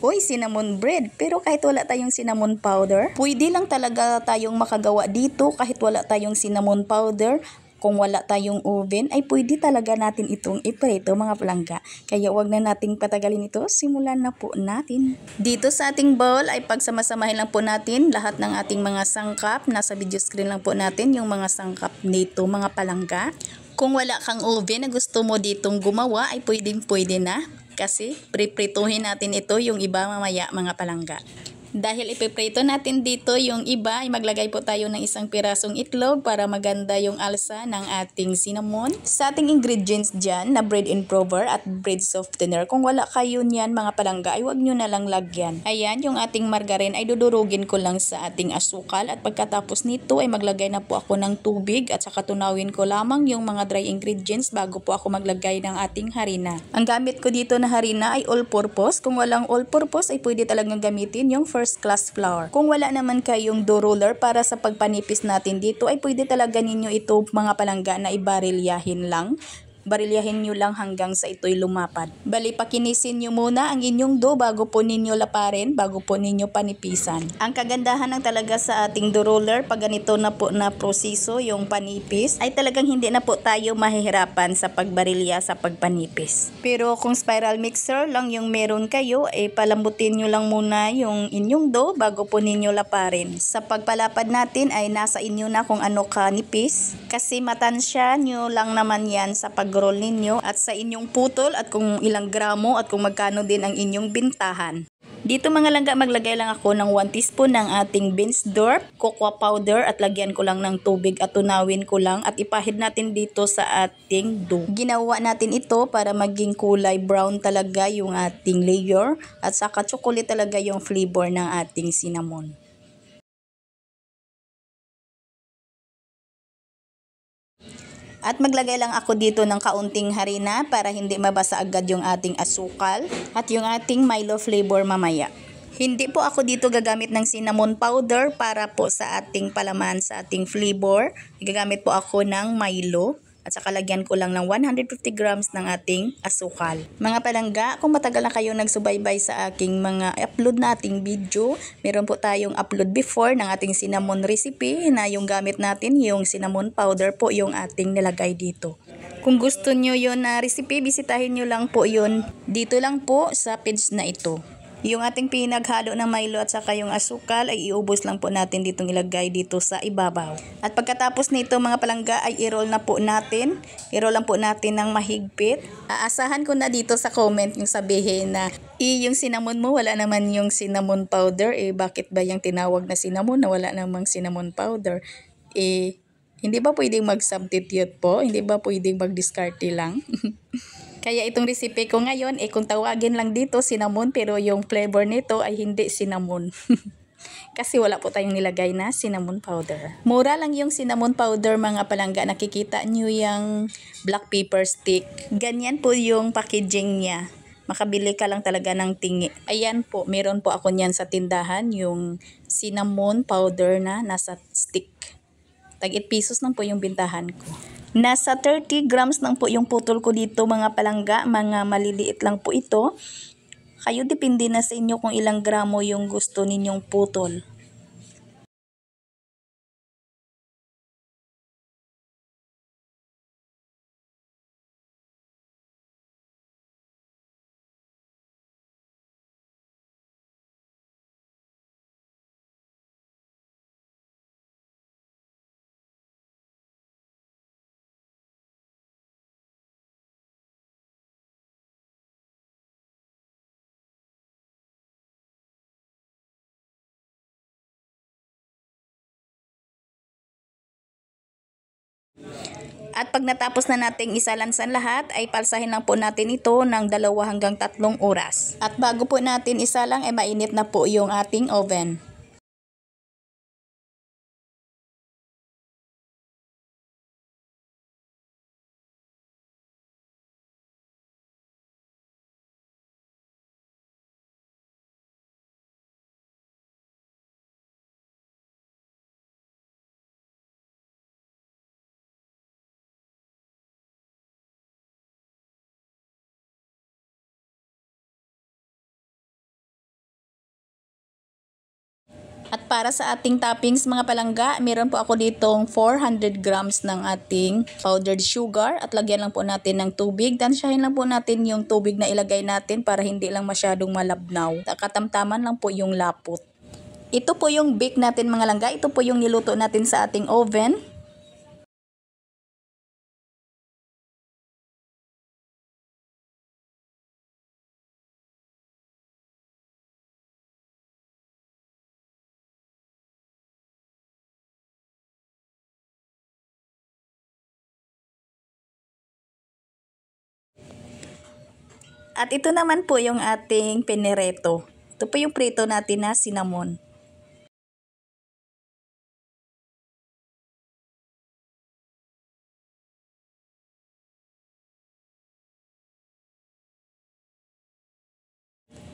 Uy, cinnamon bread. Pero kahit wala tayong cinnamon powder, pwede lang talaga tayong makagawa dito kahit wala tayong cinnamon powder kung wala tayong oven, ay pwede talaga natin itong iprito mga palangga. Kaya wag na nating patagalin ito, simulan na po natin. Dito sa ating bowl ay pagsamasamahin lang po natin lahat ng ating mga sangkap. Nasa video screen lang po natin yung mga sangkap nito mga palangga. Kung wala kang oven na gusto mo ditong gumawa ay pwedeng pwede na kasi priprituhin natin ito yung iba mamaya mga palangga. Dahil ipiprito natin dito yung iba, ay maglagay po tayo ng isang pirasong itlog para maganda yung alsa ng ating cinnamon. Sa ating ingredients dyan na bread improver at bread softener, kung wala kayo niyan mga palangga ay wag nyo na lang lagyan. Ayan, yung ating margarin ay dudurugin ko lang sa ating asukal at pagkatapos nito ay maglagay na po ako ng tubig at saka tunawin ko lamang yung mga dry ingredients bago po ako maglagay ng ating harina. Ang gamit ko dito na harina ay all-purpose. Kung walang all-purpose ay pwede talagang gamitin yung first first class flour. Kung wala naman kayong dough roller para sa pagpanipis natin dito ay pwede talaga ninyo ito mga palangga na ibarilyahin lang barilyahin nyo lang hanggang sa ito'y lumapad. Bali, pakinisin nyo muna ang inyong do bago po ninyo laparin, bago po ninyo panipisan. Ang kagandahan ng talaga sa ating do roller, pag ganito na po na proseso yung panipis, ay talagang hindi na po tayo mahihirapan sa pagbarilya sa pagpanipis. Pero kung spiral mixer lang yung meron kayo, eh palambutin nyo lang muna yung inyong do bago po ninyo laparin. Sa pagpalapad natin ay nasa inyo na kung ano ka nipis, kasi matansya nyo lang naman yan sa pag pag-roll ninyo at sa inyong putol at kung ilang gramo at kung magkano din ang inyong bintahan. Dito mga langga maglagay lang ako ng 1 teaspoon ng ating Binsdorp, cocoa powder at lagyan ko lang ng tubig at tunawin ko lang at ipahid natin dito sa ating dough. Ginawa natin ito para maging kulay brown talaga yung ating layer at saka chocolate talaga yung flavor ng ating cinnamon. At maglagay lang ako dito ng kaunting harina para hindi mabasa agad yung ating asukal at yung ating Milo flavor mamaya. Hindi po ako dito gagamit ng cinnamon powder para po sa ating palaman, sa ating flavor. Gagamit po ako ng Milo at saka lagyan ko lang ng 150 grams ng ating asukal. Mga palangga, kung matagal na kayo nagsubaybay sa aking mga upload na ating video, meron po tayong upload before ng ating cinnamon recipe na yung gamit natin, yung cinnamon powder po yung ating nilagay dito. Kung gusto nyo yon na recipe, bisitahin nyo lang po yun dito lang po sa page na ito. Yung ating pinaghalo ng Milo at saka yung asukal ay iubos lang po natin ditong ilagay dito sa ibabaw. At pagkatapos nito mga palangga ay i-roll na po natin. I-roll lang po natin ng mahigpit. Aasahan ko na dito sa comment yung sabihin na i e, yung cinnamon mo wala naman yung cinnamon powder. Eh bakit ba yung tinawag na cinnamon na wala namang cinnamon powder? Eh hindi ba pwedeng mag-substitute po? Hindi ba pwedeng mag-discarte lang? Kaya itong recipe ko ngayon, eh kung tawagin lang dito cinnamon pero yung flavor nito ay hindi cinnamon. Kasi wala po tayong nilagay na cinnamon powder. Mura lang yung cinnamon powder mga palangga. Nakikita nyo yung black pepper stick. Ganyan po yung packaging niya. Makabili ka lang talaga ng tingi. Ayan po, meron po ako niyan sa tindahan, yung cinnamon powder na nasa stick. Tag 8 pesos lang po yung bintahan ko. Nasa 30 grams lang po yung putol ko dito mga palangga, mga maliliit lang po ito. Kayo depende na sa inyo kung ilang gramo yung gusto ninyong putol. At pag natapos na nating isalansan lahat, ay palsahin lang po natin ito ng dalawa hanggang tatlong oras. At bago po natin isalang, ay mainit na po yung ating oven. At para sa ating toppings mga palangga, meron po ako ditong 400 grams ng ating powdered sugar at lagyan lang po natin ng tubig. Tansyahin lang po natin yung tubig na ilagay natin para hindi lang masyadong malabnaw. Katamtaman lang po yung lapot. Ito po yung bake natin mga langga. Ito po yung niluto natin sa ating oven. At ito naman po yung ating pinireto. Ito po yung prito natin na cinnamon.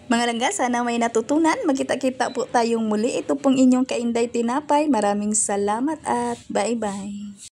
Mga langga, sana may natutunan. Magkita-kita po tayong muli. Ito pong inyong kainday tinapay. Maraming salamat at bye-bye.